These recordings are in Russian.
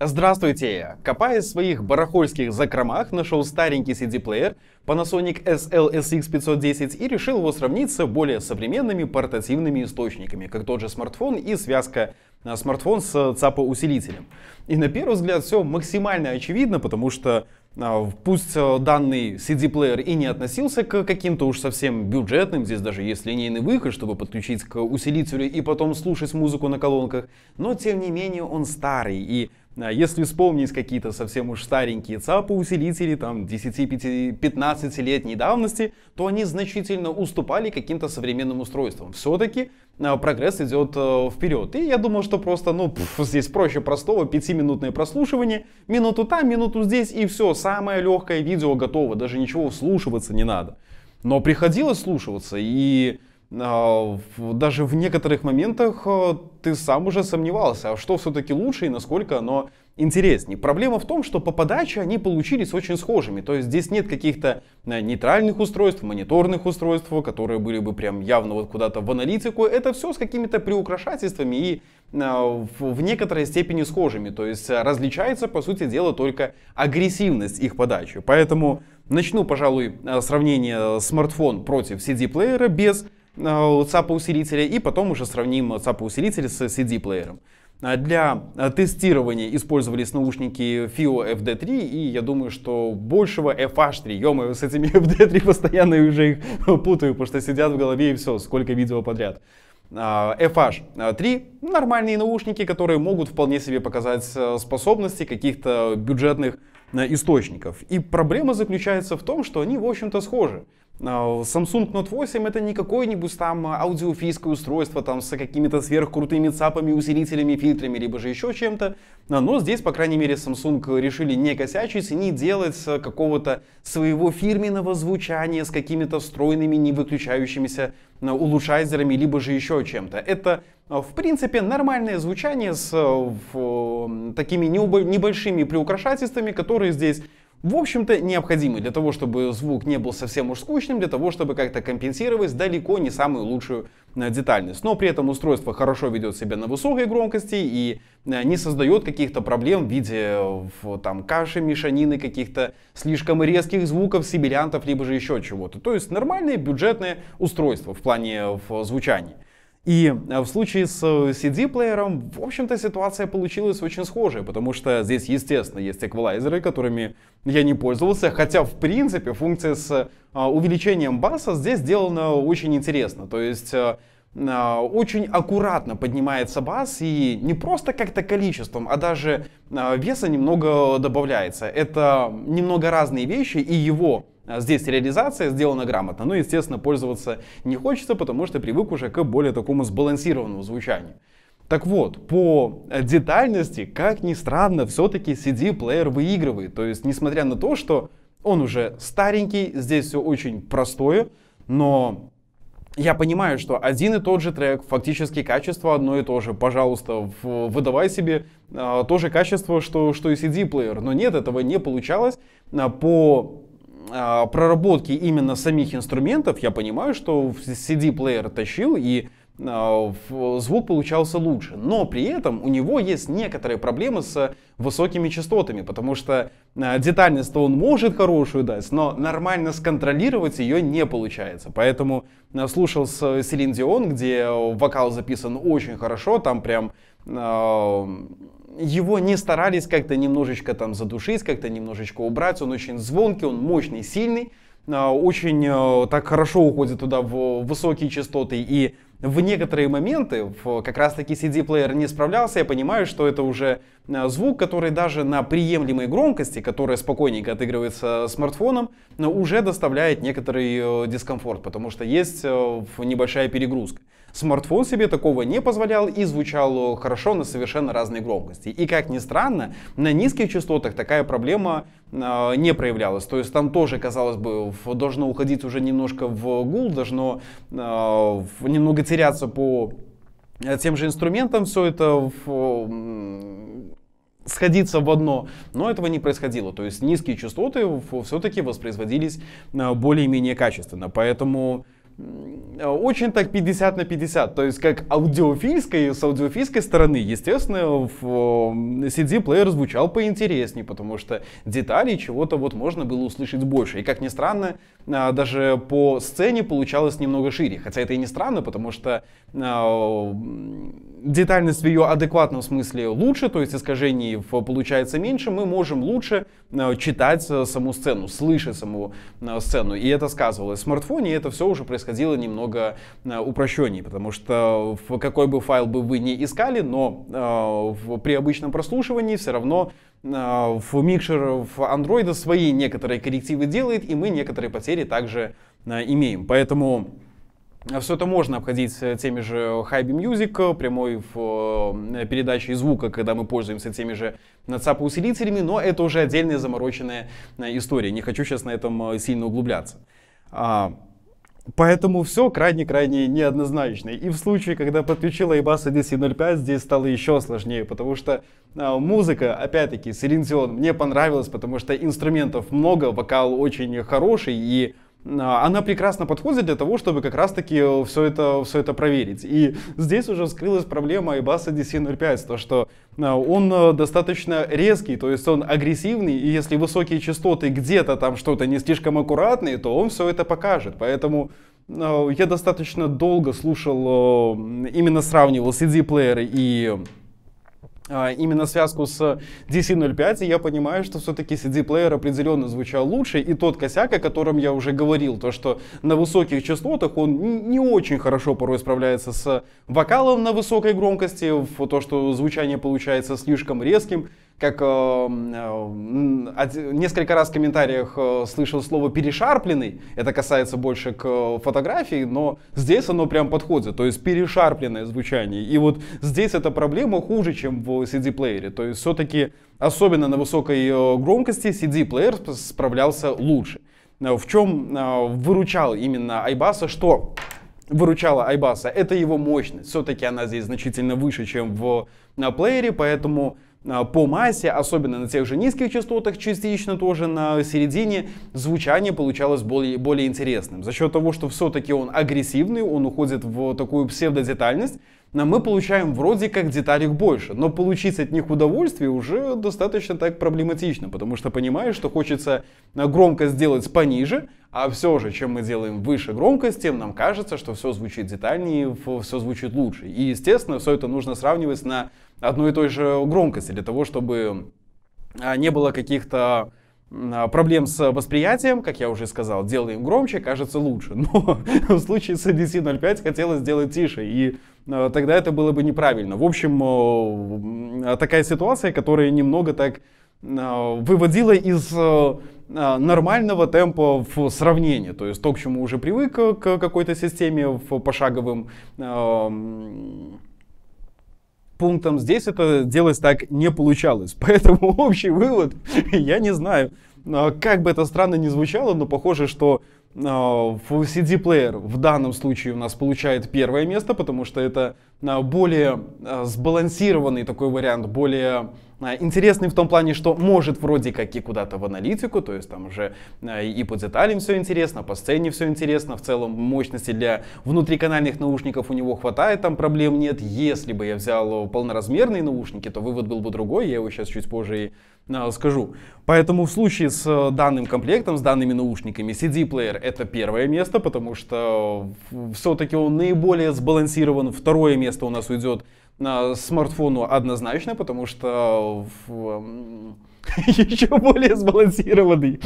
Здравствуйте! Копаясь в своих барахольских закромах, нашел старенький CD-плеер Panasonic SL-SX510 и решил его сравнить с более современными портативными источниками, как тот же смартфон и связка а, смартфон с ЦАПа-усилителем. И на первый взгляд все максимально очевидно, потому что а, Пусть а, данный CD-плеер и не относился к каким-то уж совсем бюджетным, здесь даже есть линейный выход, чтобы подключить к усилителю и потом слушать музыку на колонках, но тем не менее он старый, и а если вспомнить какие-то совсем уж старенькие ЦАПы-усилители, там 10-15-летней давности, то они значительно уступали каким-то современным устройствам. Все-таки а, прогресс идет э, вперед. И я думал, что просто, ну, пф, здесь проще простого, 5-минутное прослушивание, минуту там, минуту здесь, и все, самое легкое видео готово, даже ничего слушиваться не надо. Но приходилось слушиваться и а, даже в некоторых моментах э, ты сам уже сомневался, а что все-таки лучше и насколько оно интереснее. Проблема в том, что по подаче они получились очень схожими, то есть здесь нет каких-то э, нейтральных устройств, мониторных устройств, которые были бы прям явно вот куда-то в аналитику, это все с какими-то приукрашательствами и э, в некоторой степени схожими, то есть различается по сути дела только агрессивность их подачи, поэтому начну, пожалуй, сравнение смартфон против CD-плеера без SAP-усилителя э, и потом уже сравним SAP-усилитель с CD-плеером. А для э, тестирования использовались наушники FIO FD3, и я думаю, что большего FH3, ё с этими FD3 постоянно уже их путаю, потому что сидят в голове и все, сколько видео подряд. А, FH3 нормальные наушники, которые могут вполне себе показать э, способности каких-то бюджетных Э, источников. И проблема заключается в том, что они, в общем-то, схожи. А, Samsung Note 8 это не какое-нибудь там аудиофийское устройство там с какими-то сверхкрутыми цапами, усилителями, фильтрами, либо же еще чем-то. А, но здесь, по крайней мере, Samsung решили не косячить не делать какого-то своего фирменного звучания с какими-то встроенными, не выключающимися а, улучшайзерами, либо же еще чем-то. Это в принципе, нормальное звучание с э, в, такими небольшими приукрашательствами, которые здесь в общем-то, необходимы для того, чтобы звук не был совсем уж скучным, для того, чтобы как-то компенсировать далеко не самую лучшую э, детальность. Но при этом устройство хорошо ведет себя на высокой громкости и э, не создает каких-то проблем в виде там, каши, мешанины, каких-то слишком резких звуков, сибилянтов, либо же еще чего-то. То есть нормальное бюджетное устройство в плане звучания. И э, в случае с э, CD-плеером, в общем-то, ситуация получилась очень схожая, потому что здесь, естественно, есть эквалайзеры, которыми я не пользовался, хотя, в принципе, функция с э, увеличением баса здесь сделана очень интересно. То есть очень аккуратно поднимается бас и не просто как-то количеством, а даже веса немного добавляется. Это немного разные вещи, и его а, здесь реализация сделана грамотно, но, ну, естественно, пользоваться не хочется, потому что привык уже к более такому сбалансированному звучанию. Так вот, по детальности, как ни странно, все-таки CD-плеер выигрывает. То есть, несмотря на то, что он уже старенький, здесь все очень простое, но я понимаю, что один и тот же трек, фактически качество одно и то же. Пожалуйста, выдавай себе э, то же качество, что, что и CD-плеер. Но нет, этого не получалось. А, по а, проработки именно самих инструментов я понимаю, что CD-плеер тащил и а, звук получался лучше. Но при этом у него есть некоторые проблемы с высокими частотами, потому что а, детальность-то он может хорошую дать, но нормально сконтролировать ее не получается. Поэтому слушал с Селин Дион, где вокал записан очень хорошо, там прям его не старались как-то немножечко там задушить, как-то немножечко убрать. Он очень звонкий, он мощный, сильный а, очень э, так хорошо уходит туда в высокие частоты и в некоторые моменты в, как раз таки CD-плеер не справлялся, я понимаю, что это уже э, звук, который даже на приемлемой громкости, которая спокойненько отыгрывается смартфоном, уже доставляет некоторый э, дискомфорт, потому что есть э, небольшая перегрузка. Смартфон себе такого не позволял и звучал хорошо на совершенно разной громкости. И как ни странно, на низких частотах такая проблема не проявлялась. То есть там тоже, казалось бы, должно уходить уже немножко в гул, должно немного матерятся по э, тем же инструментам, все это в, сходиться в одно, но этого не происходило. То есть низкие частоты все-таки воспроизводились э, более-менее качественно. Поэтому очень так 50 на 50. То есть как аудиофильской, с аудиофильской стороны, естественно, в CD-плеер звучал поинтереснее, потому что деталей чего-то вот можно было услышать больше. И как ни странно, а, даже по сцене получалось немного шире. Хотя это и не странно, потому что а, детальность в ее адекватном смысле лучше, то есть искажений получается меньше, мы можем лучше э, читать э, саму сцену, слышать саму э, сцену. И это сказывалось в смартфоне, и это все уже происходило немного упрощеннее, потому что какой бы файл бы вы ни искали, но при обычном прослушивании все равно в микшер в андроида свои некоторые коррективы делает, и мы некоторые потери также имеем. Поэтому все это можно обходить теми же Hybe Music, прямой в э, передаче звука, когда мы пользуемся теми же ЦАПа-усилителями, но это уже отдельная замороченная э, история. Не хочу сейчас на этом э, сильно углубляться. А, поэтому все крайне-крайне неоднозначно. И в случае, когда подключил iBus DC05, здесь стало еще сложнее, потому что музыка, опять-таки, Селин мне понравилась, потому что инструментов много, вокал очень хороший, и а, она прекрасно подходит для того, чтобы как раз-таки все это, все это проверить. И здесь уже вскрылась проблема iBus DC05, то что а, он э, достаточно резкий, то есть он агрессивный, и если высокие частоты где-то там что-то не слишком аккуратные, то он все это покажет. Поэтому а, я достаточно долго слушал, э, именно сравнивал CD-плееры и а, именно связку с DC05, и я понимаю, что все-таки CD-плеер определенно звучал лучше, и тот косяк, о котором я уже говорил, то, что на высоких частотах он не очень хорошо порой справляется с вокалом на высокой громкости, то, что звучание получается слишком резким, как э, э, несколько раз в комментариях э, слышал слово перешарпленный, это касается больше к фотографии, но здесь оно прям подходит, то есть перешарпленное звучание. И вот здесь эта проблема хуже, чем в CD-плеере, то есть все-таки особенно на высокой громкости CD-плеер справлялся лучше. В чем выручал именно Айбаса, что выручала Айбаса, это его мощность. Все-таки она здесь значительно выше, чем в на плеере, поэтому Э, по массе, особенно на тех же низких частотах, частично тоже на середине, звучание получалось более, более интересным. За счет того, что все-таки он агрессивный, он уходит в такую псевдодетальность, мы получаем вроде как деталей больше, но получить от них удовольствие уже достаточно так проблематично, потому что понимаешь, что хочется э, громко сделать пониже, а все же, чем мы делаем выше громкость, тем нам кажется, что все звучит детальнее, все звучит лучше. И, естественно, все это нужно сравнивать на одной и той же громкости, для того, чтобы а, не было каких-то а, проблем с восприятием, как я уже сказал, делаем громче, кажется лучше. Но в случае с EDC 05 хотелось сделать тише, и а, тогда это было бы неправильно. В общем, такая ситуация, которая немного так выводила из Э, нормального темпа в сравнении, то есть то, к чему уже привык э, к какой-то системе в пошаговым э, пунктом. Здесь это делать так не получалось. Поэтому общий вывод, я не знаю, как бы это странно не звучало, но похоже, что CD-плеер в данном случае у нас получает первое место, потому что это более сбалансированный такой вариант, более Э, интересный в том плане, что может вроде как и куда-то в аналитику, то есть там уже э, и по деталям все интересно, по сцене все интересно, в целом мощности для внутриканальных наушников у него хватает, там проблем нет. Если бы я взял полноразмерные наушники, то вывод был бы другой, я его сейчас чуть позже и э, скажу. Поэтому в случае с данным комплектом, с данными наушниками, CD-плеер это первое место, потому что все-таки он наиболее сбалансирован. Второе место у нас уйдет смартфону однозначно, потому что в, эм, еще более сбалансированный.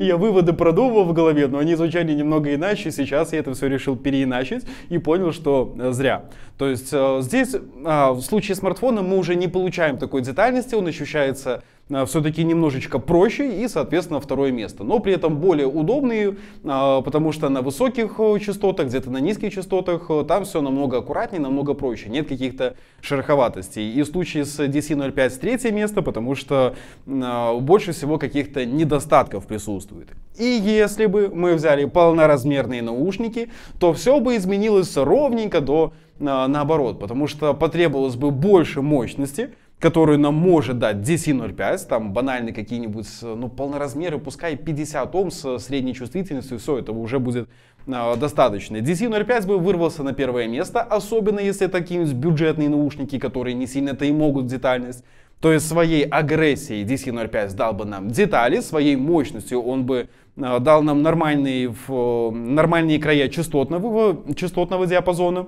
я выводы продумывал в голове, но они звучали немного иначе. Сейчас я это все решил переиначить и понял, что э, зря. То есть э, здесь а, в случае смартфона мы уже не получаем такой детальности, он ощущается Э, все-таки немножечко проще и, соответственно, второе место. Но при этом более удобные, э, потому что на высоких э, частотах, где-то на низких частотах, там все намного аккуратнее, намного проще. Нет каких-то шероховатостей. И в случае с DC05 третье место, потому что больше всего каких-то недостатков присутствует. И если бы мы взяли полноразмерные наушники, то все бы изменилось ровненько до наоборот, потому что потребовалось бы больше мощности, который нам может дать DC05, там банально какие-нибудь, э, ну, полноразмеры, пускай 50 Ом с э, средней чувствительностью, все, этого уже будет э, достаточно. DC05 бы вырвался на первое место, особенно если это какие-нибудь бюджетные наушники, которые не сильно-то и могут детальность. То есть своей агрессией DC05 дал бы нам детали, своей мощностью он бы э, дал нам нормальные, в э, нормальные края частотного, частотного диапазона,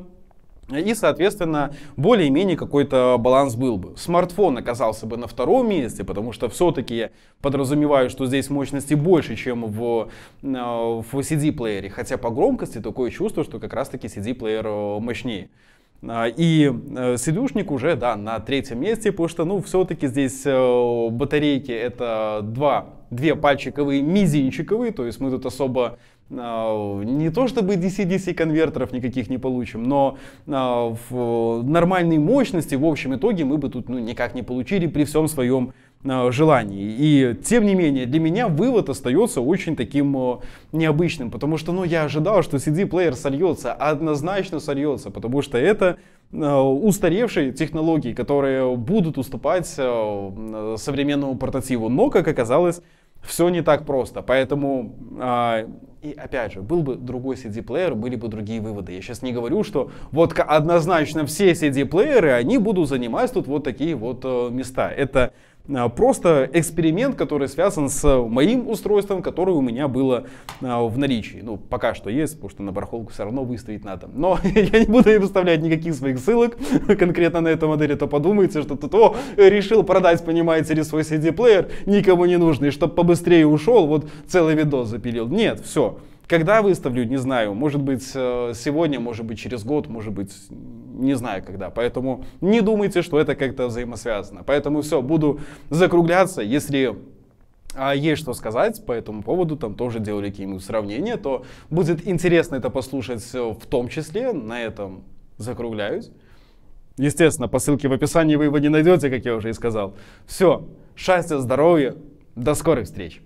и, соответственно, более-менее какой-то баланс был бы. Смартфон оказался бы на втором месте, потому что все-таки я подразумеваю, что здесь мощности больше, чем в, э, в CD-плеере. Хотя по громкости такое чувство, что как раз-таки CD-плеер э, мощнее. А, и сидюшник э, уже, да, на третьем месте, потому что, ну, все-таки здесь батарейки это два две пальчиковые, мизинчиковые, то есть мы тут особо а, не то чтобы DC-DC конвертеров никаких не получим, но а, в нормальной мощности в общем итоге мы бы тут ну, никак не получили при всем своем а, желании. И тем не менее, для меня вывод остается очень таким необычным, потому что ну, я ожидал, что CD-плеер сольется, однозначно сольется, потому что это устаревшие технологии, которые будут уступать современному портативу. Но, как оказалось, все не так просто, поэтому э, и опять же, был бы другой CD-плеер, были бы другие выводы. Я сейчас не говорю, что вот однозначно все CD-плееры, они будут занимать тут вот такие вот э, места. Это а, просто эксперимент, который связан с моим устройством, которое у меня было а, в наличии. Ну, пока что есть, потому что на барахолку все равно выставить надо. Но я не буду выставлять никаких своих ссылок конкретно на эту модель, а то подумайте, что тут, о, решил продать, понимаете ли, свой CD-плеер, никому не нужный, чтобы побыстрее ушел, вот целый видос запилил. Нет, все. Когда выставлю, не знаю. Может быть, э, сегодня, может быть, через год, может быть, не знаю когда. Поэтому не думайте, что это как-то взаимосвязано. Поэтому все, буду закругляться. Если а есть что сказать по этому поводу, там тоже делали какие-нибудь сравнения, то будет интересно это послушать э, в том числе, на этом закругляюсь. Естественно, по ссылке в описании вы его не найдете, как я уже и сказал. Все, счастья, здоровья, до скорых встреч!